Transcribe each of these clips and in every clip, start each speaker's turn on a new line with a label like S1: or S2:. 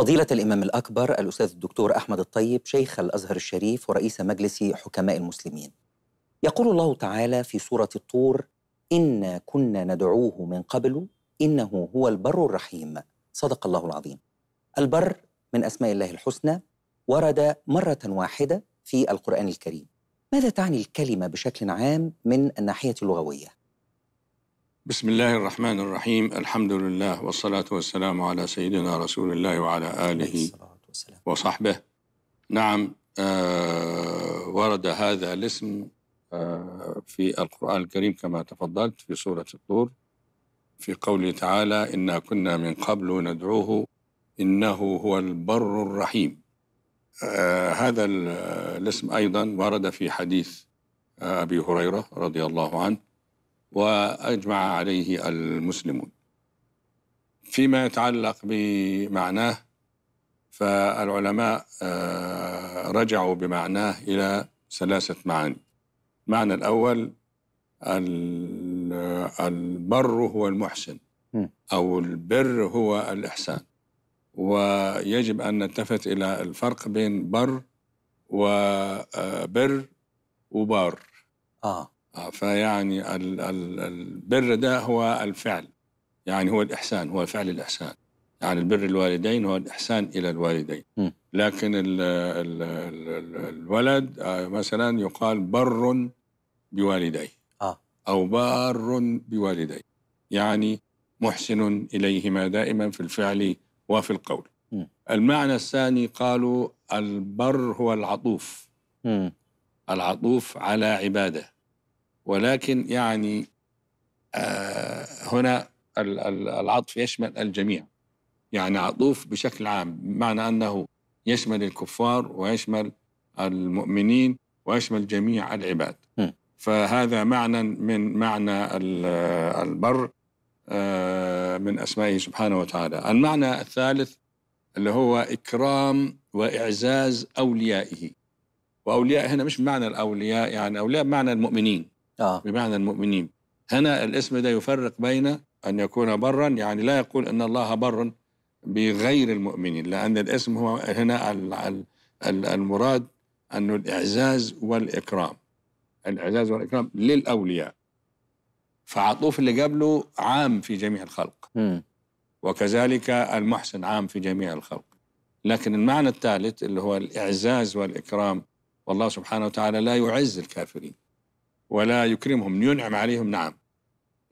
S1: فضيلة الإمام الأكبر الأستاذ الدكتور أحمد الطيب شيخ الأزهر الشريف ورئيس مجلس حكماء المسلمين يقول الله تعالى في سورة الطور إنا كنا ندعوه من قبل إنه هو البر الرحيم صدق الله العظيم البر من أسماء الله الحسنى ورد مرة واحدة في القرآن الكريم ماذا تعني الكلمة بشكل عام من الناحية اللغوية؟
S2: بسم الله الرحمن الرحيم الحمد لله والصلاة والسلام على سيدنا رسول الله وعلى آله وصحبه نعم آه ورد هذا الاسم آه في القرآن الكريم كما تفضلت في سورة الطور في قوله تعالى إنا كنا من قبل ندعوه إنه هو البر الرحيم آه هذا الاسم أيضا ورد في حديث أبي هريرة رضي الله عنه واجمع عليه المسلمون. فيما يتعلق بمعناه فالعلماء آه، رجعوا بمعناه الى ثلاثه معاني. المعنى الاول البر هو المحسن او البر هو الاحسان. ويجب ان نلتفت الى الفرق بين بر وبر آه، وبار. اه آه، فيعني البر ده هو الفعل يعني هو الإحسان هو فعل الإحسان يعني البر الوالدين هو الإحسان إلى الوالدين لكن ال ال ال الولد آه، مثلا يقال بر بوالديه آه. أو بار بوالديه يعني محسن إليهما دائما في الفعل وفي القول م. المعنى الثاني قالوا البر هو العطوف م. العطوف على عباده ولكن يعني آه، هنا العطف يشمل الجميع يعني عطوف بشكل عام بمعنى أنه يشمل الكفار ويشمل المؤمنين ويشمل جميع العباد فهذا معنى من معنى البر آه، من أسمائه سبحانه وتعالى المعنى الثالث اللي هو إكرام وإعزاز أوليائه وأولياء هنا مش بمعنى الأولياء يعني أولياء بمعنى المؤمنين آه. بمعنى المؤمنين هنا الاسم ده يفرق بين أن يكون برا يعني لا يقول أن الله بر بغير المؤمنين لأن الاسم هو هنا المراد أنه الإعزاز والإكرام الإعزاز والإكرام للأولياء فعطوف اللي قبله عام في جميع الخلق م. وكذلك المحسن عام في جميع الخلق لكن المعنى الثالث اللي هو الإعزاز والإكرام والله سبحانه وتعالى لا يعز الكافرين ولا يكرمهم ينعم عليهم نعم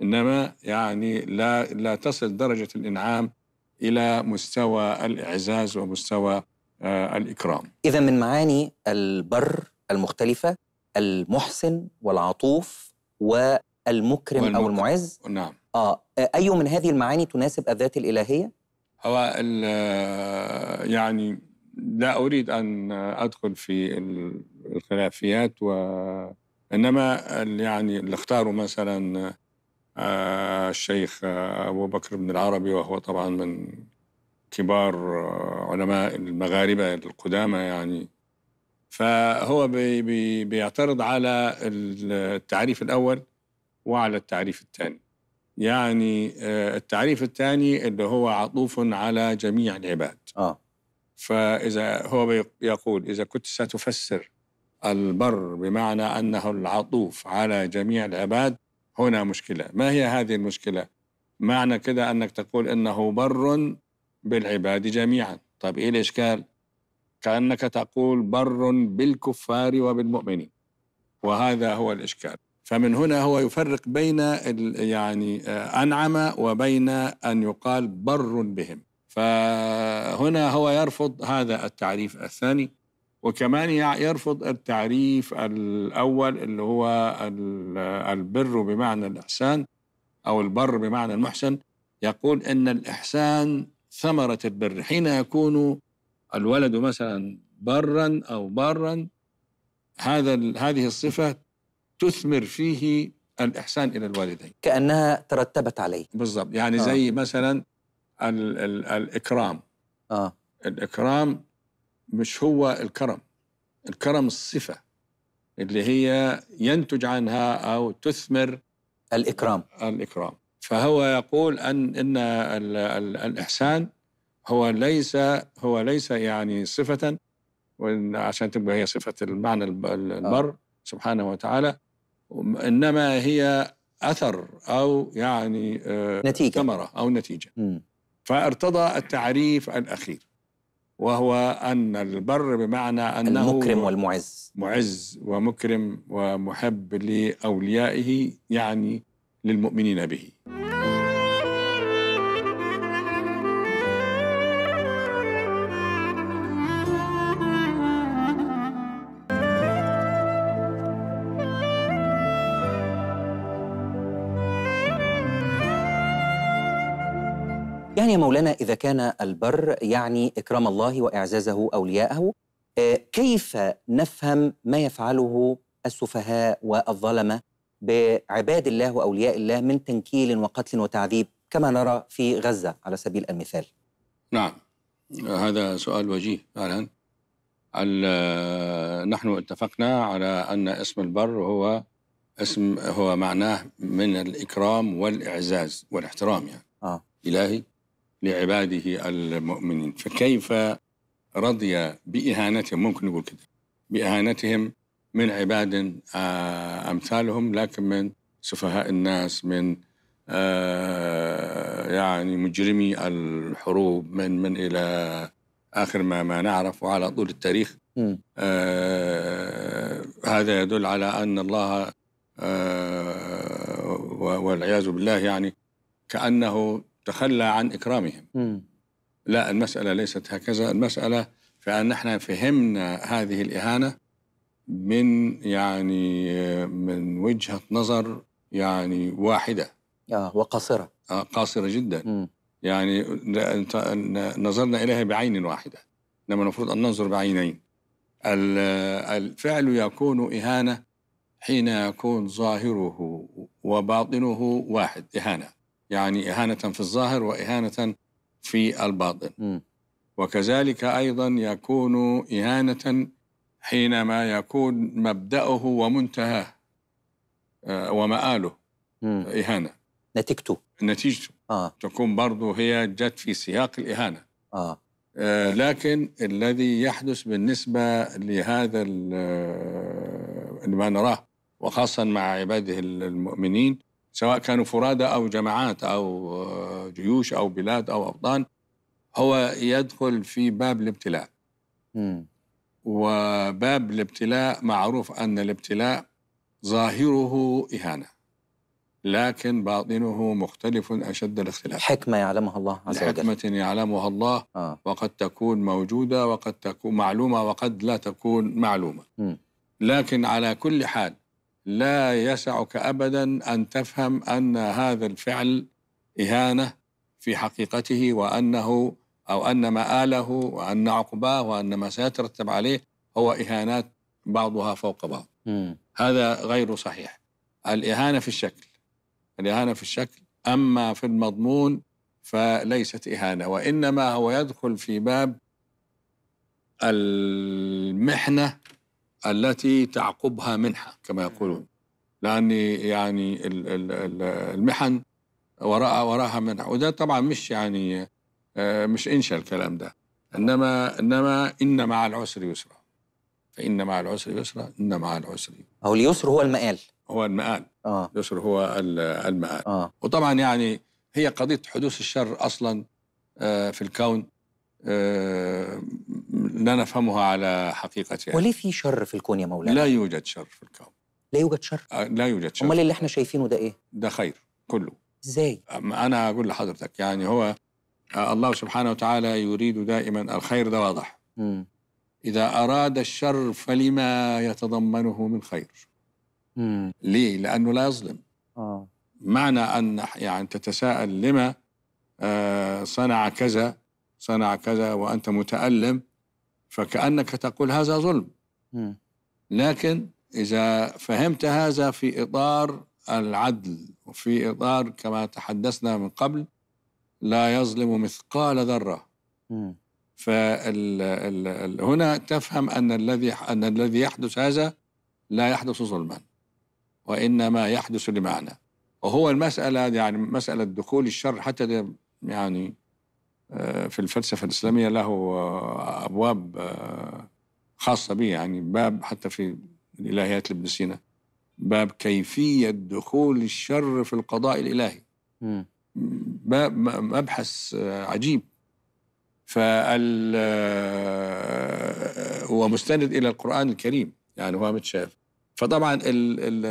S2: انما يعني لا لا تصل درجه الانعام الى مستوى الاعزاز ومستوى آه الاكرام. اذا من معاني
S1: البر المختلفه المحسن والعطوف والمكرم والمكرم. او المعز نعم اه اي من هذه المعاني تناسب الذات الالهيه؟
S2: هو آه، يعني لا اريد ان ادخل في الخلافيات و انما يعني اللي اختاروا مثلا آه، الشيخ آه، ابو بكر بن العربي وهو طبعا من كبار آه، علماء المغاربه القدامى يعني فهو بي بي بيعترض على التعريف الاول وعلى التعريف الثاني يعني التعريف الثاني اللي هو عطوف على جميع العباد آه. فاذا هو يقول اذا كنت ستفسر البر بمعنى أنه العطوف على جميع العباد هنا مشكلة ما هي هذه المشكلة؟ معنى كده أنك تقول إنه بر بالعباد جميعا طيب إيه الإشكال؟ كأنك تقول بر بالكفار وبالمؤمنين وهذا هو الإشكال فمن هنا هو يفرق بين يعني آه، أنعم وبين أن يقال بر بهم فهنا هو يرفض هذا التعريف الثاني وكمان يرفض التعريف الأول اللي هو البر بمعنى الإحسان أو البر بمعنى المحسن يقول إن الإحسان ثمرة البر حين يكون الولد مثلا برا أو بارا هذا هذه الصفة تثمر فيه الإحسان إلى الوالدين كأنها ترتبت عليه بالضبط يعني آه. زي مثلا الـ الـ الإكرام آه. الإكرام مش هو الكرم الكرم الصفة اللي هي ينتج عنها أو تثمر الإكرام الإكرام فهو يقول أن إن الـ الـ الإحسان هو ليس هو ليس يعني صفة عشان تبقى هي صفة المعنى البر آه. سبحانه وتعالى إنما هي أثر أو يعني آه، نتيجة ثمرة أو نتيجة م. فارتضى التعريف الأخير وهو أن البر بمعنى أنه المكرم والمعز معز ومكرم ومحب لأوليائه يعني للمؤمنين به
S1: مولانا إذا كان البر يعني إكرام الله وإعزازه أولياءه آه، كيف نفهم ما يفعله السفهاء والظلمة بعباد الله وأولياء الله من تنكيل وقتل وتعذيب كما نرى في غزة على سبيل المثال
S2: نعم هذا سؤال وجيه فعلا نحن اتفقنا على أن اسم البر هو اسم هو معناه من الإكرام والإعزاز والاحترام يعني آه. إلهي لعباده المؤمنين فكيف رضي بإهانتهم ممكن نقول كده بإهانتهم من عباد آه، أمثالهم لكن من سفهاء الناس من آه، يعني مجرمي الحروب من من إلى آخر ما ما نعرف وعلى طول التاريخ آه هذا يدل على أن الله آه والعياذ بالله يعني كأنه تخلى عن إكرامهم م. لا المسألة ليست هكذا المسألة في أن نحن فهمنا هذه الإهانة من يعني من وجهة نظر يعني واحدة آه وقاصرة آه قاصرة جدا م. يعني نظرنا إليها بعين واحدة إنما المفروض أن ننظر بعينين الفعل يكون إهانة حين يكون ظاهره وباطنه واحد إهانة يعني إهانة في الظاهر وإهانة في الباطن م. وكذلك أيضا يكون إهانة حينما يكون مبدأه ومنتهاه آه، ومآله م. إهانة نتيجته نتيجته آه. تكون برضه هي جت في سياق الإهانة آه. آه لكن الذي يحدث بالنسبة لهذا آه، ما نراه وخاصة مع عباده المؤمنين سواء كانوا فرادى أو جماعات أو آه، جيوش أو بلاد أو أوطان هو يدخل في باب الابتلاء م. وباب الابتلاء معروف أن الابتلاء ظاهره إهانة لكن باطنه مختلف أشد الاختلاف حكمة يعلمها الله عز وجل حكمة يعلمها الله آه. وقد تكون موجودة وقد تكون معلومة وقد لا تكون معلومة م. لكن على كل حال لا يسعك ابدا ان تفهم ان هذا الفعل اهانه في حقيقته وانه او ان مآله وان عقباه وان ما سيترتب عليه هو اهانات بعضها فوق بعض. م. هذا غير صحيح. الاهانه في الشكل. الاهانه في الشكل اما في المضمون فليست اهانه وانما هو يدخل في باب المحنه التي تعقبها منحة كما يقولون لأن يعني المحن وراء وراها منحة وده طبعا مش يعني آه، مش إنشا الكلام ده إنما إنما إن مع العسر يسرا فإن مع العسر يسرا إن مع العسر أو اليسر هو المآل هو المآل آه. اليسر هو المآل آه. وطبعا يعني هي قضية حدوث الشر أصلا آه، في الكون آه، لا نفهمها على حقيقتها وليه في شر في الكون يا مولانا؟ لا يوجد شر في الكون لا يوجد شر؟ آه، لا يوجد شر امال اللي احنا شايفينه ده ايه؟ ده خير كله ازاي؟ انا اقول لحضرتك يعني هو آه، الله سبحانه وتعالى يريد دائما الخير ده واضح م. إذا أراد الشر فلما يتضمنه من خير م. ليه؟ لأنه لا يظلم آه. معنى أن يعني تتساءل لما آه، صنع كذا صنع كذا وأنت متألم فكأنك تقول هذا ظلم لكن إذا فهمت هذا في إطار العدل وفي إطار كما تحدثنا من قبل لا يظلم مثقال ذرة فهنا تفهم أن الذي أن الذي يحدث هذا لا يحدث ظلما وإنما يحدث لمعنى وهو المسألة يعني مسألة دخول الشر حتى يعني في الفلسفة الإسلامية له أبواب آه، خاصة به يعني باب حتى في الإلهيات لابن سينا باب كيفية دخول الشر في القضاء الإلهي باب مبحث آه، عجيب فال آه، هو مستند إلى القرآن الكريم يعني هو متشاف فطبعا الـ الـ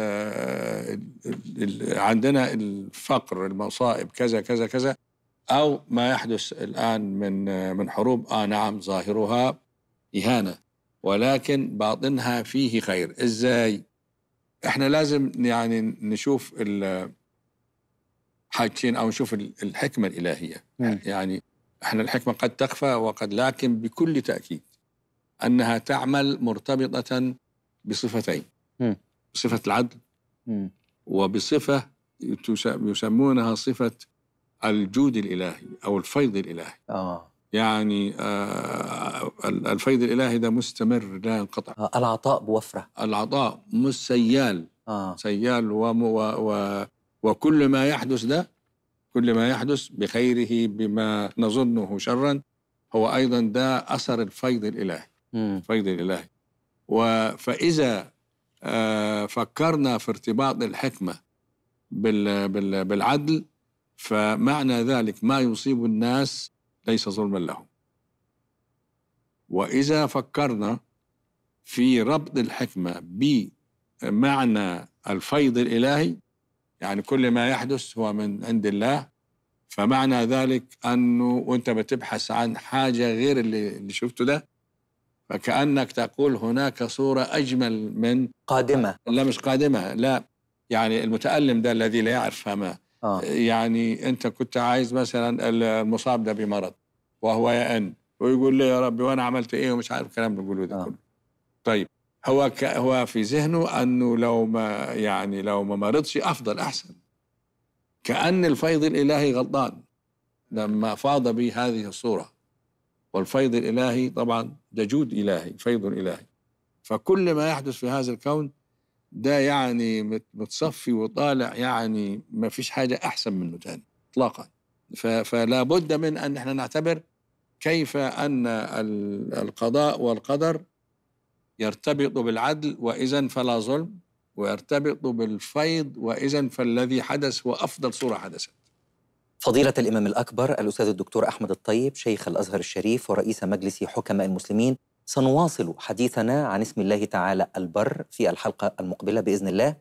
S2: الـ عندنا الفقر المصائب كذا كذا كذا أو ما يحدث الآن من من حروب آه نعم ظاهرها إهانة ولكن باطنها فيه خير إزاي إحنا لازم يعني نشوف حاجتين أو نشوف الحكمة الإلهية مم. نعم. يعني إحنا الحكمة قد تخفى وقد لكن بكل تأكيد أنها تعمل مرتبطة بصفتين مم. نعم. بصفة العدل مم. نعم. وبصفة يسمونها صفة الجود الإلهي أو الفيض الإلهي آه. يعني آه الفيض الإلهي ده مستمر لا ينقطع آه العطاء بوفرة العطاء مش سيال آه. سيال وم و و وكل ما يحدث ده كل ما يحدث بخيره بما نظنه شرا هو أيضا ده أثر الفيض الإلهي م. الفيض الإلهي فإذا آه فكرنا في ارتباط الحكمة بال بال بالعدل فمعنى ذلك ما يصيب الناس ليس ظلما لهم واذا فكرنا في ربط الحكمه بمعنى الفيض الالهي يعني كل ما يحدث هو من عند الله فمعنى ذلك انه وانت بتبحث عن حاجه غير اللي, اللي شفته ده فكانك تقول هناك صوره اجمل من قادمه لا مش قادمه لا يعني المتالم ده الذي لا يعرف ما آه. يعني انت كنت عايز مثلا المصاب ده بمرض وهو يأن ويقول لي يا ربي وانا عملت ايه ومش عارف الكلام اللي بنقوله ده آه. كله طيب هو ك... هو في ذهنه انه لو ما يعني لو ما مرضش افضل احسن كان الفيض الالهي غلطان لما فاض به هذه الصوره والفيض الالهي طبعا ده جود الهي فيض الهي فكل ما يحدث في هذا الكون ده يعني متصفي وطالع يعني ما فيش حاجة أحسن منه تاني إطلاقا فلا بد من أن احنا نعتبر كيف أن القضاء والقدر يرتبط بالعدل وإذا فلا ظلم ويرتبط بالفيض وإذا فالذي حدث هو أفضل صورة حدثت فضيلة الإمام الأكبر الأستاذ الدكتور أحمد الطيب شيخ الأزهر
S1: الشريف ورئيس مجلس حكماء المسلمين سنواصل حديثنا عن اسم الله تعالى البر في الحلقة المقبلة بإذن الله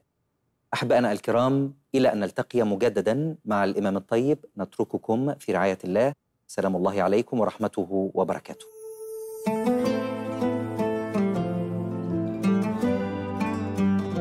S1: أحبائنا الكرام إلى أن نلتقي مجددا مع الإمام الطيب نترككم في رعاية الله سلام الله عليكم ورحمته وبركاته